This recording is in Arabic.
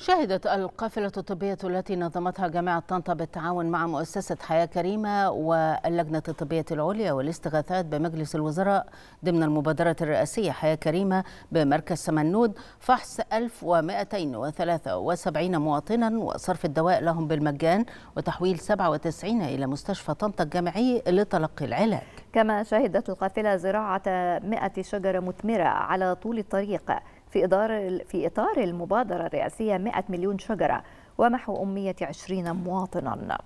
شهدت القافلة الطبية التي نظمتها جامعة طنطا بالتعاون مع مؤسسة حياة كريمة واللجنة الطبية العليا والاستغاثات بمجلس الوزراء ضمن المبادرة الرئاسية حياة كريمة بمركز سمنود فحص 1273 مواطنا وصرف الدواء لهم بالمجان وتحويل 97 إلى مستشفى طنطا الجامعي لتلقي العلاج كما شهدت القافلة زراعة 100 شجرة مثمرة على طول الطريق في إطار في إطار المبادرة الرئاسية 100 مليون شجرة ومحو أمية 20 مواطنا